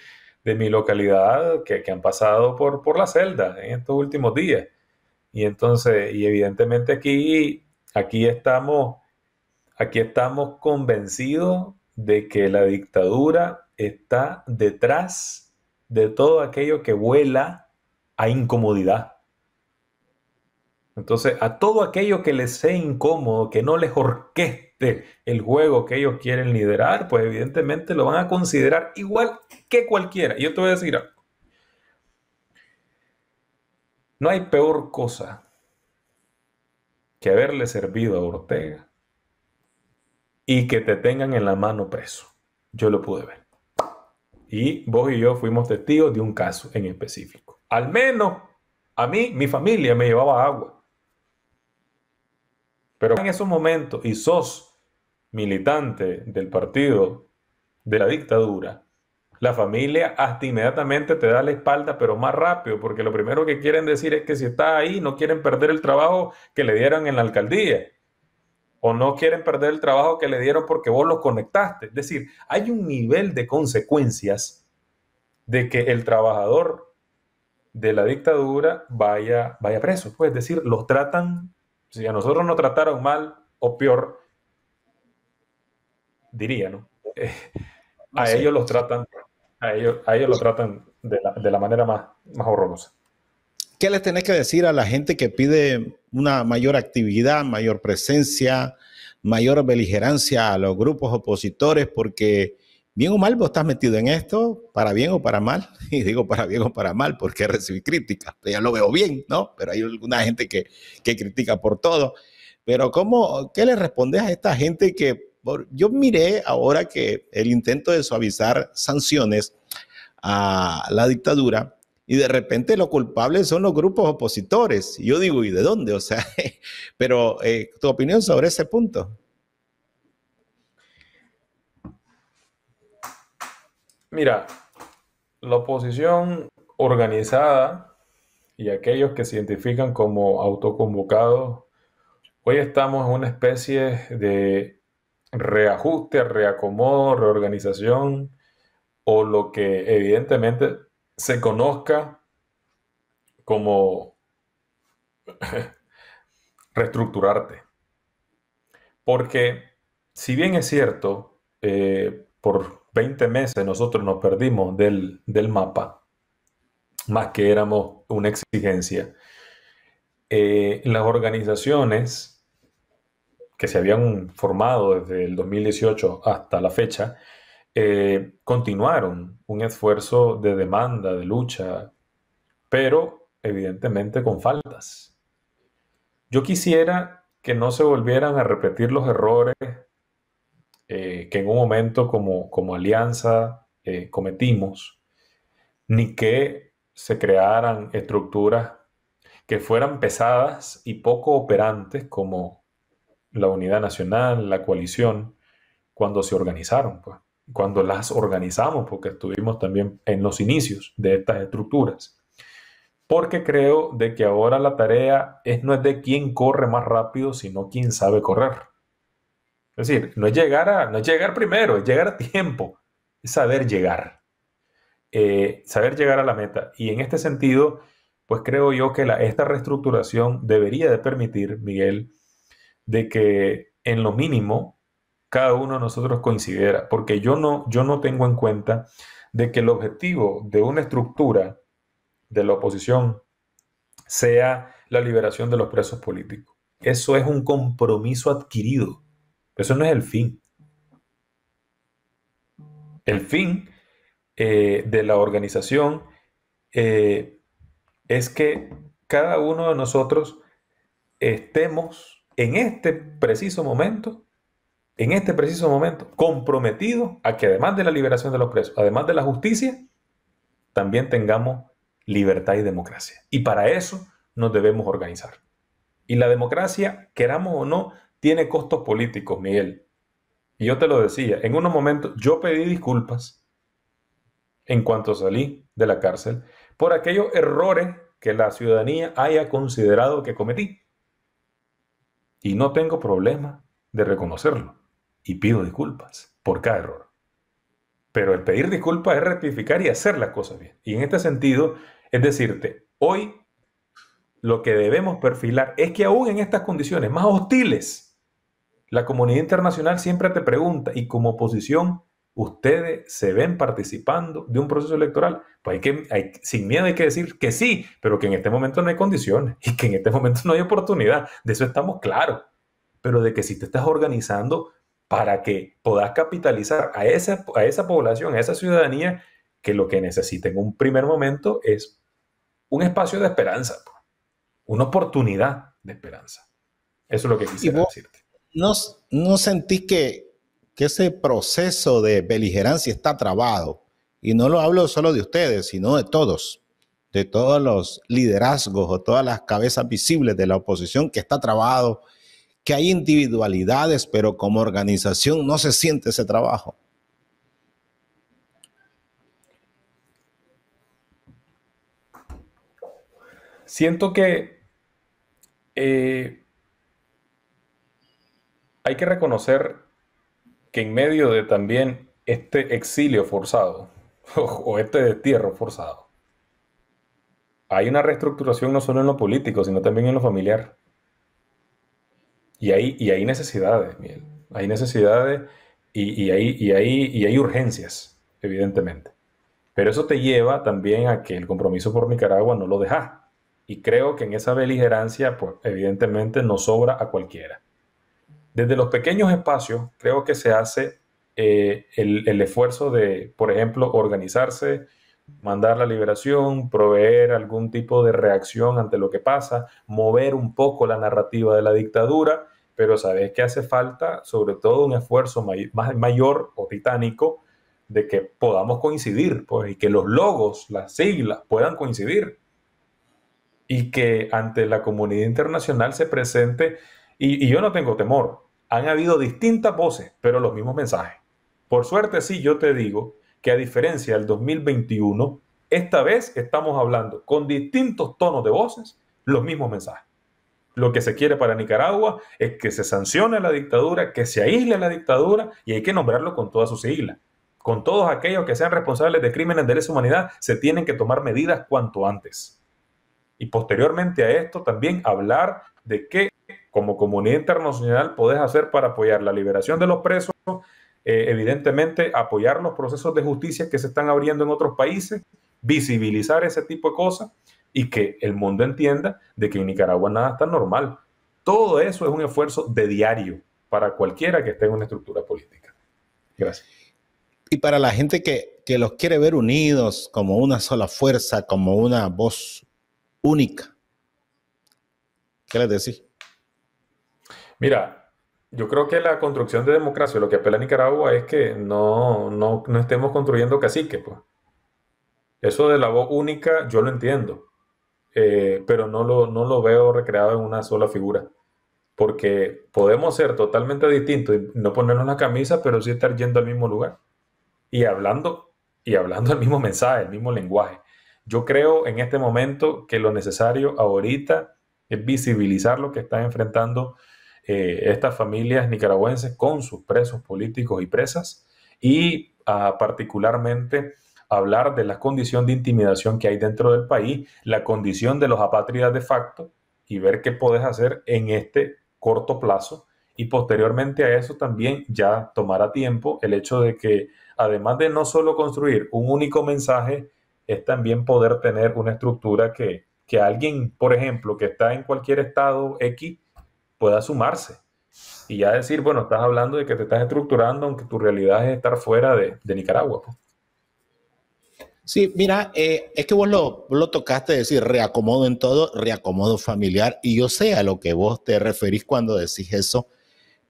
Speaker 1: mi localidad que, han pasado por, por la celda en estos últimos días. Y entonces, y evidentemente aquí Aquí estamos, aquí estamos convencidos de que la dictadura está detrás de todo aquello que vuela a incomodidad. Entonces, a todo aquello que les sea incómodo, que no les orqueste el juego que ellos quieren liderar, pues evidentemente lo van a considerar igual que cualquiera. Yo te voy a decir No hay peor cosa que haberle servido a Ortega y que te tengan en la mano preso. Yo lo pude ver. Y vos y yo fuimos testigos de un caso en específico. Al menos a mí, mi familia me llevaba agua. Pero en esos momentos, y sos militante del partido de la dictadura, la familia hasta inmediatamente te da la espalda, pero más rápido, porque lo primero que quieren decir es que si está ahí, no quieren perder el trabajo que le dieron en la alcaldía, o no quieren perder el trabajo que le dieron porque vos los conectaste. Es decir, hay un nivel de consecuencias de que el trabajador de la dictadura vaya, vaya preso. Pues, es decir, los tratan, si a nosotros nos trataron mal o peor, diría, ¿no? *laughs* a ellos los tratan a ellos, lo tratan de la, manera más, más horrorosa.
Speaker 2: ¿Qué les tenés que decir a la gente que pide una mayor actividad, mayor presencia, mayor beligerancia a los grupos opositores? Porque bien o mal vos estás metido en esto, para bien o para mal, *laughs* y digo para bien o para mal porque recibí críticas, ya lo veo bien, ¿no? Pero hay alguna gente que, critica por todo. Pero ¿cómo, ¿qué le respondes a esta gente que yo miré ahora que el intento de suavizar sanciones a la dictadura y de repente lo culpables son los grupos opositores. yo digo, ¿y de dónde? O sea, *laughs* pero eh, tu opinión sobre ese punto.
Speaker 1: Mira, la oposición organizada y aquellos que se identifican como autoconvocados, hoy estamos en una especie de reajuste, reacomodo, reorganización o lo que evidentemente se conozca como *laughs* reestructurarte. Porque si bien es cierto, eh, por 20 meses nosotros nos perdimos del, mapa, más que éramos una exigencia, eh, las organizaciones que se habían formado desde el 2018 hasta la fecha, eh, continuaron un esfuerzo de demanda, de lucha, pero evidentemente con faltas. Yo quisiera que no se volvieran a repetir los errores eh, que en un momento como, como alianza eh, cometimos, ni que se crearan estructuras que fueran pesadas y poco operantes como, la unidad nacional, la coalición, cuando se organizaron, pues, cuando las organizamos, porque estuvimos también en los inicios de estas estructuras. Porque creo de que ahora la tarea es, no es de quién corre más rápido, sino quién sabe correr. Es decir, no es llegar, a, no llegar primero, es llegar a tiempo, es saber llegar. Eh, saber llegar a la meta. Y en este sentido, pues creo yo que la, esta reestructuración debería de permitir, Miguel, de que en lo mínimo cada uno de nosotros coincidiera, porque yo no, yo no tengo en cuenta de que el objetivo de una estructura de la oposición sea la liberación de los presos políticos. Eso es un compromiso adquirido. Eso no es el fin. El fin eh, de la organización eh, es que cada uno de nosotros estemos en este preciso momento, en este preciso momento, comprometido a que además de la liberación de los presos, además de la justicia, también tengamos libertad y democracia. Y para eso nos debemos organizar. Y la democracia, queramos o no, tiene costos políticos, Miguel. Y yo te lo decía, en unos momentos yo pedí disculpas en cuanto salí de la cárcel por aquellos errores que la ciudadanía haya considerado que cometí. Y no tengo problema de reconocerlo. Y pido disculpas por cada error. Pero el pedir disculpas es rectificar y hacer las cosas bien. Y en este sentido, es decirte, hoy lo que debemos perfilar es que aún en estas condiciones más hostiles, la comunidad internacional siempre te pregunta, ¿y como oposición ustedes se ven participando de un proceso electoral, pues hay que, sin miedo hay que decir que sí, pero que en este momento no hay condiciones y que en este momento no hay oportunidad, de eso estamos claros, pero de que si te estás organizando para que puedas capitalizar a esa, a esa población, a esa ciudadanía, que lo que necesita en un primer momento es
Speaker 2: un espacio de esperanza, pues. una oportunidad
Speaker 1: de esperanza.
Speaker 2: Eso es lo que quisiera decirte. ¿No, no sentís que, que ese proceso de beligerancia está trabado. Y no lo hablo solo de ustedes, sino de todos, de todos los liderazgos o todas las cabezas visibles de la oposición que está trabado, que hay individualidades, pero como organización no se siente ese trabajo.
Speaker 1: Siento que eh, hay que reconocer que en medio de también este exilio forzado *laughs* o, este destierro forzado, hay una reestructuración no solo en lo político, sino también en lo familiar. Y hay, y hay necesidades, Miguel. Hay necesidades y, y, hay, y, ahí y hay urgencias, evidentemente. Pero eso te lleva también a que el compromiso por Nicaragua no lo dejas. Y creo que en esa beligerancia, pues evidentemente no sobra a cualquiera. Desde los pequeños espacios creo que se hace eh, el, esfuerzo de, por ejemplo, organizarse, mandar la liberación, proveer algún tipo de reacción ante lo que pasa, mover un poco la narrativa de la dictadura, pero sabes que hace falta sobre todo un esfuerzo más, mayor o titánico de que podamos coincidir pues, y que los logos, las siglas puedan coincidir y que ante la comunidad internacional se presente, y, y yo no tengo temor, han habido distintas voces, pero los mismos mensajes. Por suerte, sí, yo te digo que a diferencia del 2021, esta vez estamos hablando con distintos tonos de voces, los mismos mensajes. Lo que se quiere para Nicaragua es que se sancione la dictadura, que se aísle la dictadura y hay que nombrarlo con todas sus siglas. Con todos aquellos que sean responsables de crímenes de lesa humanidad, se tienen que tomar medidas cuanto antes. Y posteriormente a esto también hablar de qué como comunidad internacional podés hacer para apoyar la liberación de los presos, eh, evidentemente apoyar los procesos de justicia que se están abriendo en otros países, visibilizar ese tipo de cosas y que el mundo entienda de que en Nicaragua nada está normal. Todo eso es un esfuerzo de diario para cualquiera que esté en una estructura política.
Speaker 2: Gracias. Y para la gente que, que los quiere ver unidos como una sola fuerza, como una voz única, ¿qué les decís?
Speaker 1: Mira, yo creo que la construcción de democracia, lo que apela a Nicaragua es que no, estemos construyendo caciques, pues. Eso de la voz única, yo lo entiendo, eh, pero no lo, no lo veo recreado en una sola figura. Porque podemos ser totalmente distintos y no ponernos una camisa, pero sí estar yendo al mismo lugar y hablando, y hablando el mismo mensaje, el mismo lenguaje. Yo creo en este momento que lo necesario ahorita es visibilizar lo que está enfrentando eh, estas familias nicaragüenses con sus presos políticos y presas y ah, particularmente hablar de la condición de intimidación que hay dentro del país, la condición de los apátridas de facto y ver qué puedes hacer en este corto plazo. Y posteriormente a eso también ya tomará tiempo el hecho de que, además de no solo construir un único mensaje, es también poder tener una estructura que, que alguien, por ejemplo, que está en cualquier estado X, pueda sumarse. Y ya decir, bueno, estás hablando de que te estás estructurando, aunque tu realidad es estar fuera de, de Nicaragua. Pues.
Speaker 2: Sí, mira, eh, es que vos lo, lo tocaste decir reacomodo en todo, reacomodo familiar, y yo sé a lo que vos te referís cuando decís eso,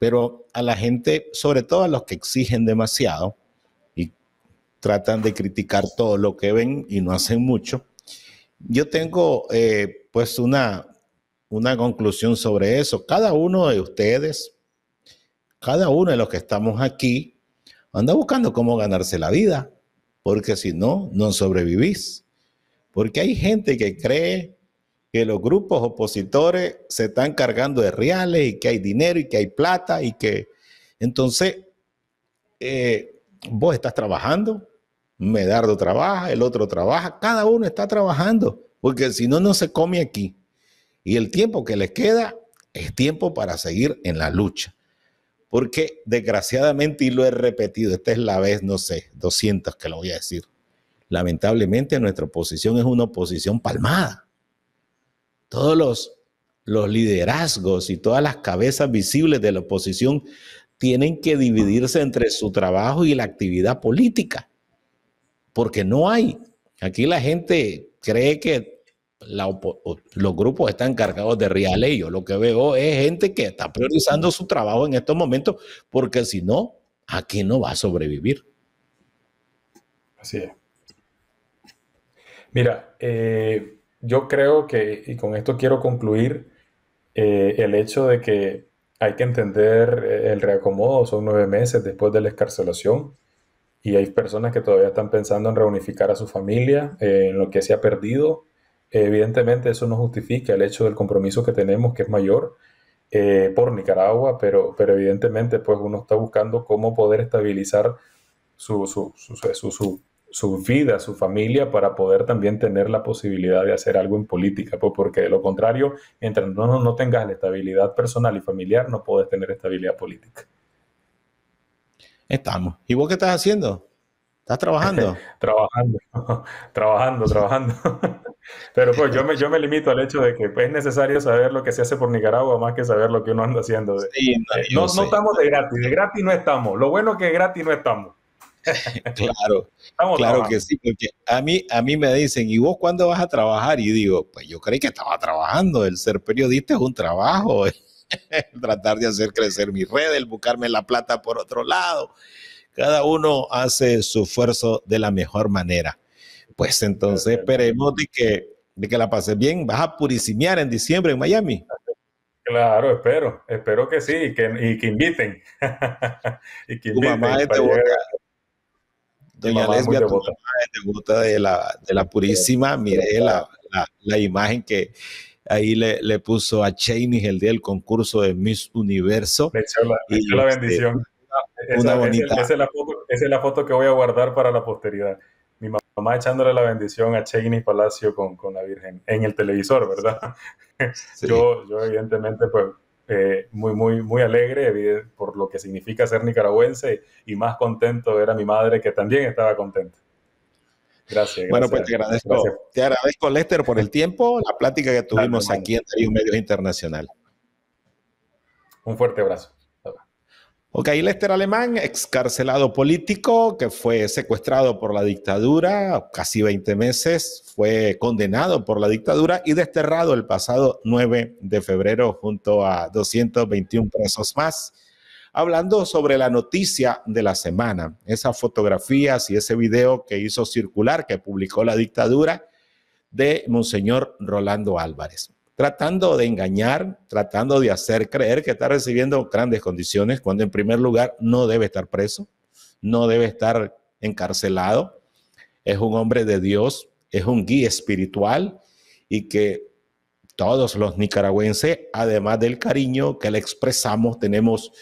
Speaker 2: pero a la gente, sobre todo a los que exigen demasiado y tratan de criticar todo lo que ven y no hacen mucho, yo tengo eh, pues una, una conclusión sobre eso. Cada uno de ustedes, cada uno de los que estamos aquí, anda buscando cómo ganarse la vida, porque si no, no sobrevivís. Porque hay gente que cree que los grupos opositores se están cargando de reales y que hay dinero y que hay plata y que... Entonces, eh, vos estás trabajando, Medardo trabaja, el otro trabaja, cada uno está trabajando, porque si no, no se come aquí. Y el tiempo que les queda es tiempo para seguir en la lucha. Porque desgraciadamente, y lo he repetido, esta es la vez, no sé, 200 que lo voy a decir. Lamentablemente nuestra oposición es una oposición palmada. Todos los, los liderazgos y todas las cabezas visibles de la oposición tienen que dividirse entre su trabajo y la actividad política. Porque no hay. Aquí la gente cree que los grupos están encargados de reales lo que veo es gente que está priorizando su trabajo en estos momentos porque si no, aquí no va a sobrevivir. Así es.
Speaker 1: Mira, eh, yo creo que, y con esto quiero concluir, eh, el hecho de que hay que entender eh, el reacomodo, son nueve meses después de la escarcelación y hay personas que todavía están pensando en reunificar a su familia, en lo que se ha perdido Evidentemente eso no justifica el hecho del compromiso que tenemos, que es mayor eh, por Nicaragua, pero, pero evidentemente pues uno está buscando cómo poder estabilizar su, su, su, su, vida, su familia, para poder también tener la posibilidad de hacer algo en política, pues, porque de lo contrario, mientras no, no tengas la estabilidad personal y familiar, no puedes tener estabilidad política.
Speaker 2: Estamos. ¿Y vos qué estás haciendo? ¿Estás trabajando? *laughs*
Speaker 1: trabajando, *laughs* trabajando, *laughs* trabajando. Pero pues yo me, yo me limito al hecho de que pues, es necesario saber lo que se hace por Nicaragua más que saber lo que uno anda haciendo. Eh, eh, no, no, estamos de gratis, de gratis no estamos. Lo bueno que de gratis no estamos. *laughs*
Speaker 2: claro, claro que sí, porque a mí, a mí me dicen, ¿y vos cuándo vas a trabajar? Y digo, pues yo creí que estaba trabajando, el ser periodista es un trabajo, *laughs* tratar de hacer crecer mi red, el buscarme la plata por otro lado. Cada uno hace su esfuerzo de la mejor manera. Pues entonces esperemos de que, de que la pases bien. ¿Vas a purisimiar en diciembre en Miami?
Speaker 1: Claro, espero, espero que
Speaker 2: sí, y que, inviten. *laughs* tu mamá es de
Speaker 1: Doña Lesbia, tu
Speaker 2: mamá de de la, de la Purísima. Mire la, imagen que ahí le, le, puso a Cheney el día del concurso de Miss Universo. Le echó la, este, bendición.
Speaker 1: una, bonita. es la foto, esa es la foto que voy a guardar para la posteridad. Más echándole la bendición a Cheney Palacio con, la Virgen en el televisor, ¿verdad? *laughs* Yo, yo evidentemente, pues, eh, muy, muy, muy alegre por lo que significa ser nicaragüense y más contento era mi madre que
Speaker 2: también estaba
Speaker 1: contenta. Gracias. Bueno, pues te agradezco, te
Speaker 2: agradezco, Lester, por el tiempo, la plática que tuvimos aquí en Medios Internacional. Un fuerte abrazo. Ok, Lester Alemán, excarcelado político que fue secuestrado por la dictadura casi 20 meses, fue condenado por la dictadura y desterrado el pasado 9 de febrero junto a 221 presos más. Hablando sobre la noticia de la semana, esas fotografías y ese video que hizo circular, que publicó la dictadura de Monseñor Rolando Álvarez tratando de engañar, tratando de hacer creer que está recibiendo grandes condiciones, cuando en primer lugar no debe estar preso, no debe estar encarcelado. Es un hombre de Dios, es un guía espiritual y que todos los nicaragüenses, además del cariño que le expresamos, tenemos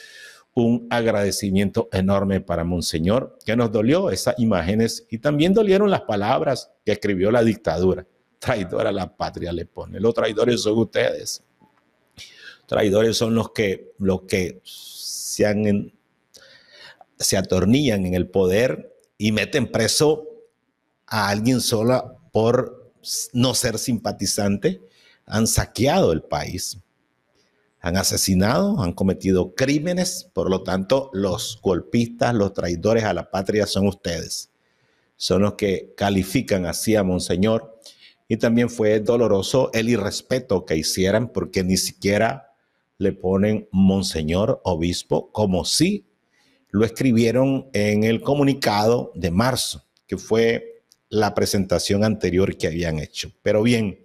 Speaker 2: un agradecimiento enorme para Monseñor, que nos dolió esas imágenes y también dolieron las palabras que escribió la dictadura traidor a la patria le pone. Los traidores son ustedes. Traidores son los que, que se, se atornillan en el poder y meten preso a alguien sola por no ser simpatizante. Han saqueado el país, han asesinado, han cometido crímenes. Por lo tanto, los golpistas, los traidores a la patria son ustedes. Son los que califican así a Monseñor y también fue doloroso el irrespeto que hicieran porque ni siquiera le ponen monseñor obispo como si lo escribieron en el comunicado de marzo, que fue la presentación anterior que habían hecho. Pero bien,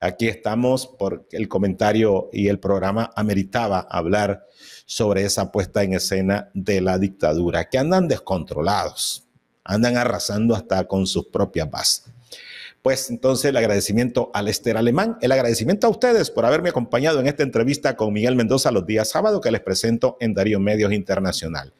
Speaker 2: aquí estamos porque el comentario y el programa ameritaba hablar sobre esa puesta en escena de la dictadura, que andan descontrolados, andan arrasando hasta con sus propias bases. Pues entonces el agradecimiento al Esther Alemán, el agradecimiento a ustedes por haberme acompañado en esta entrevista con Miguel Mendoza los días sábado que les presento en Darío Medios Internacional.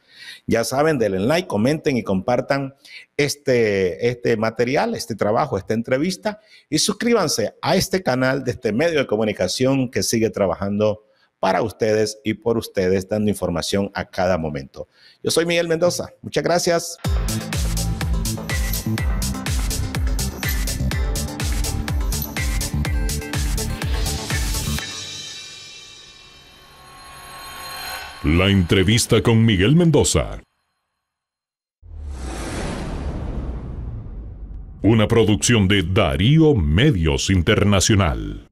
Speaker 2: Ya saben, denle like, comenten y compartan este, este material, este trabajo, esta entrevista y suscríbanse a este canal de este medio de comunicación que sigue trabajando para ustedes y por ustedes, dando información a cada momento. Yo soy Miguel Mendoza. Muchas gracias.
Speaker 1: La entrevista con Miguel Mendoza. Una producción de Darío Medios Internacional.